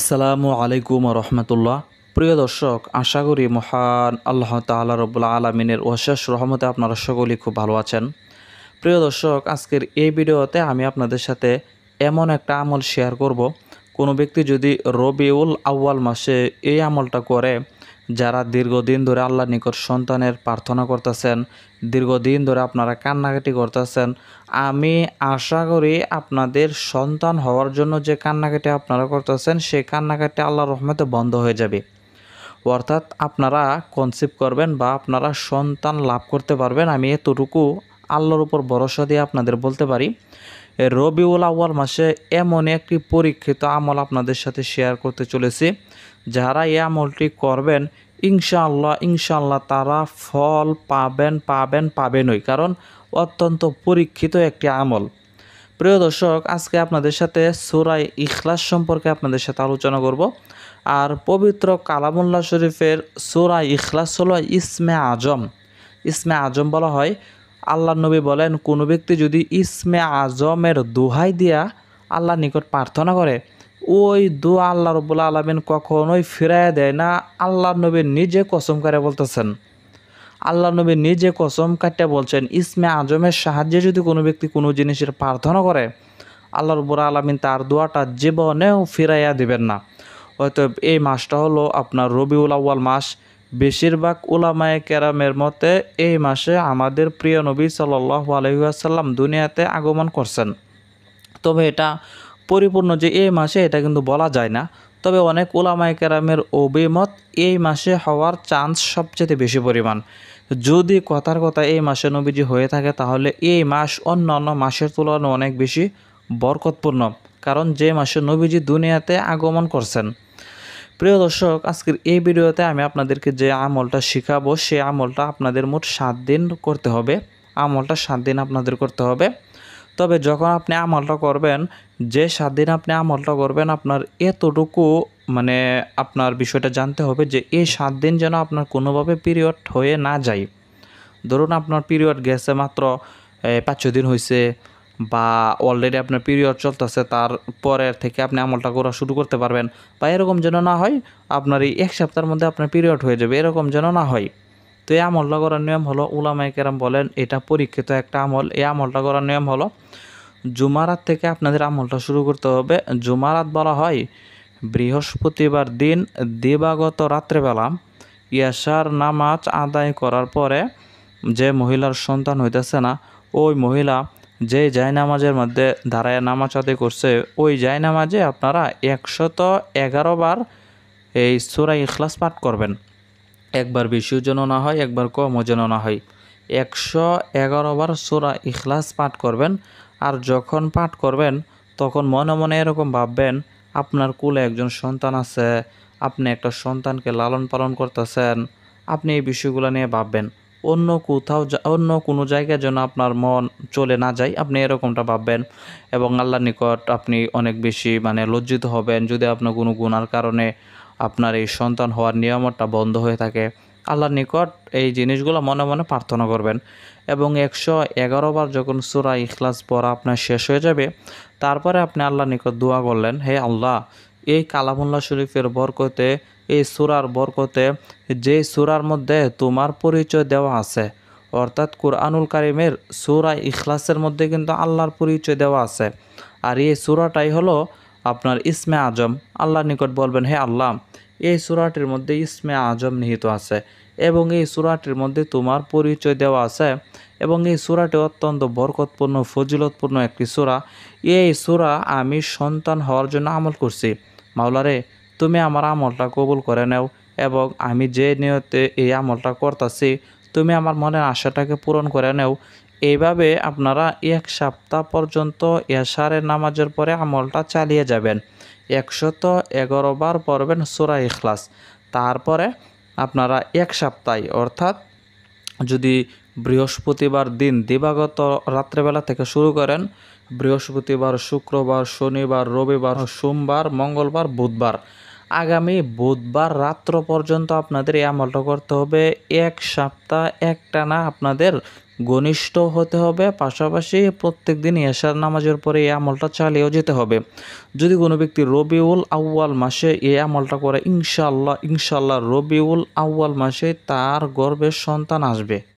আসসালামু আলাইকুম রহমতুল্লাহ প্রিয় দর্শক আশা করি মহান আল্লাহ তাল্লা রবুল্লা আলমিনের ওশেষ রহমতে আপনারা সকলেই খুব ভালো আছেন প্রিয় দর্শক আজকের এই ভিডিওতে আমি আপনাদের সাথে এমন একটা আমল শেয়ার করব কোনো ব্যক্তি যদি রবিউল আউয়াল মাসে এই আমলটা করে যারা দীর্ঘদিন ধরে আল্লাহ নিকট সন্তানের প্রার্থনা করতেছেন দীর্ঘদিন ধরে আপনারা কান্নাকাটি করতেছেন আমি আশা করি আপনাদের সন্তান হওয়ার জন্য যে কান্নাকাটি আপনারা করতেছেন সেই কান্নাকাটি আল্লাহ রহমতে বন্ধ হয়ে যাবে অর্থাৎ আপনারা কনসিভ করবেন বা আপনারা সন্তান লাভ করতে পারবেন আমি এতটুকু আল্লাহর উপর ভরসা দিয়ে আপনাদের বলতে পারি রবিউল আউয়াল মাসে এমন একটি পরীক্ষিত আমল আপনাদের সাথে শেয়ার করতে চলেছি যারা এই আমলটি করবেন ইনশাআল্লাহ ইনশাআল্লাহ তারা ফল পাবেন পাবেন পাবেনই কারণ অত্যন্ত পরীক্ষিত একটি আমল প্রিয় দর্শক আজকে আপনাদের সাথে সুরাই ইখলাস সম্পর্কে আপনাদের সাথে আলোচনা করব আর পবিত্র কালামুল্লাহ শরীফের সুরাই ইখলাস হল ইসমে আজম ইসমে আজম বলা হয় আল্লাহ নবী বলেন কোনো ব্যক্তি যদি ইসমে আজমের দোহাই দিয়া আল্লাহ নিকট প্রার্থনা করে ওই দোয়া আল্লাহ রব্বুল আলমিন কখনোই ফিরাইয়া দেয় না আল্লাহ নবী নিজে কসম করে বলতেছেন আল্লাহ নবী নিজে কসম কাটতে বলছেন ইসমে আজমের সাহায্যে যদি কোনো ব্যক্তি কোনো জিনিসের প্রার্থনা করে আল্লাহ রব্বুল আলমিন তার দোয়াটা জীবনেও ফিরাইয়া দিবেন না হয়তো এই মাসটা হলো আপনার রবিউল আউ্য়াল মাস বেশিরভাগ উলামায় কেরামের মতে এই মাসে আমাদের প্রিয় নবী সাল্লাহ আলহিহাসাল্লাম দুনিয়াতে আগমন করছেন তবে এটা পরিপূর্ণ যে এই মাসে এটা কিন্তু বলা যায় না তবে অনেক ওলামাই কেরামের অভিমত এই মাসে হওয়ার চান্স সবচেয়ে বেশি পরিমাণ যদি কথার কথা এই মাসে নবীজি হয়ে থাকে তাহলে এই মাস অন্য অন্য মাসের তুলনায় অনেক বেশি বরকতপূর্ণ কারণ যে মাসে নবীজি দুনিয়াতে আগমন করছেন প্রিয় দর্শক আজকের এই ভিডিওতে আমি আপনাদেরকে যে আমলটা শেখাবো সেই আমলটা আপনাদের মোট সাত দিন করতে হবে আমলটা সাত দিন আপনাদের করতে হবে তবে যখন আপনি আমলটা করবেন যে সাত দিন আপনি আমলটা করবেন আপনার এতটুকু মানে আপনার বিষয়টা জানতে হবে যে এই সাত দিন যেন আপনার কোনোভাবে পিরিয়ড হয়ে না যায় ধরুন আপনার পিরিয়ড গেছে মাত্র পাঁচ ছ দিন হয়েছে বা অলরেডি আপনার পিরিয়ড চলতেছে তার পরের থেকে আপনি আমলটা করা শুরু করতে পারবেন বা এরকম যেন না হয় আপনার এই এক সপ্তাহের মধ্যে আপনার পিরিয়ড হয়ে যাবে এরকম যেন না হয় তো এই আমলটা করার নিয়ম হলো উলামাই কেরাম বলেন এটা পরীক্ষিত একটা আমল এই আমলটা করার নিয়ম হলো জুমারাত থেকে আপনাদের আমলটা শুরু করতে হবে জুমারাত বলা হয় বৃহস্পতিবার দিন দিবাগত রাত্রেবেলা ইয়াসার নামাজ আদায় করার পরে যে মহিলার সন্তান হইতেছে না ওই মহিলা যে নামাজের মধ্যে দাঁড়ায় নামাজ আদায় করছে ওই নামাজে আপনারা একশত এগারো বার এই সুরাই ইখলাস পাঠ করবেন একবার বেশিও যেন না হয় একবার কমও যেন না হয় একশো বার সোরা ইখলাস পাঠ করবেন আর যখন পাঠ করবেন তখন মনে মনে এরকম ভাববেন আপনার কুলে একজন সন্তান আছে আপনি একটা সন্তানকে লালন পালন করতেছেন আপনি এই বিষয়গুলো নিয়ে ভাববেন অন্য কোথাও অন্য কোনো জায়গায় যেন আপনার মন চলে না যায় আপনি এরকমটা ভাববেন এবং আল্লাহ নিকট আপনি অনেক বেশি মানে লজ্জিত হবেন যদি আপনার কোনো গুণার কারণে আপনার এই সন্তান হওয়ার নিয়ামতটা বন্ধ হয়ে থাকে আল্লাহর নিকট এই জিনিসগুলো মনে মনে প্রার্থনা করবেন এবং একশো বার যখন সুরা ইখলাস পড়া আপনার শেষ হয়ে যাবে তারপরে আপনি আল্লাহর নিকট দোয়া করলেন হে আল্লাহ এই কালামুল্লা শরীফের বরকতে এই সুরার বরকতে যে সুরার মধ্যে তোমার পরিচয় দেওয়া আছে অর্থাৎ কুরআনুল কারিমের সুরা ইখলাসের মধ্যে কিন্তু আল্লাহর পরিচয় দেওয়া আছে আর এই সুরাটাই হলো আপনার ইসমে আজম আল্লাহর নিকট বলবেন হে আল্লাহ এই সুরাটির মধ্যে ইসমে আজম নিহিত আছে এবং এই সুরাটির মধ্যে তোমার পরিচয় দেওয়া আছে এবং এই সুরাটি অত্যন্ত বরকতপূর্ণ ফজিলতপূর্ণ একটি সুরা এই সুরা আমি সন্তান হওয়ার জন্য আমল করছি মাওলারে তুমি আমার আমলটা কবুল করে নেও এবং আমি যে নিয়তে এই আমলটা করতেছি তুমি আমার মনের আশাটাকে পূরণ করে নেও এইভাবে আপনারা এক সপ্তাহ পর্যন্ত এশারের নামাজের পরে আমলটা চালিয়ে যাবেন একশত এগারো বার পড়বেন সুরা ইখলাস তারপরে আপনারা এক সপ্তাহ অর্থাৎ যদি বৃহস্পতিবার দিন দিবাগত রাত্রেবেলা থেকে শুরু করেন বৃহস্পতিবার শুক্রবার শনিবার রবিবার সোমবার মঙ্গলবার বুধবার আগামী বুধবার রাত্র পর্যন্ত আপনাদের এই আমলটা করতে হবে এক সপ্তাহ একটানা আপনাদের ঘনিষ্ঠ হতে হবে পাশাপাশি প্রত্যেক দিন এশার নামাজের পরে এই আমলটা চালিয়েও যেতে হবে যদি কোনো ব্যক্তি রবিউল আউয়াল মাসে এই আমলটা করে ইনশাল্লাহ ইনশাল্লাহ রবিউল আউয়াল মাসে তার গর্বের সন্তান আসবে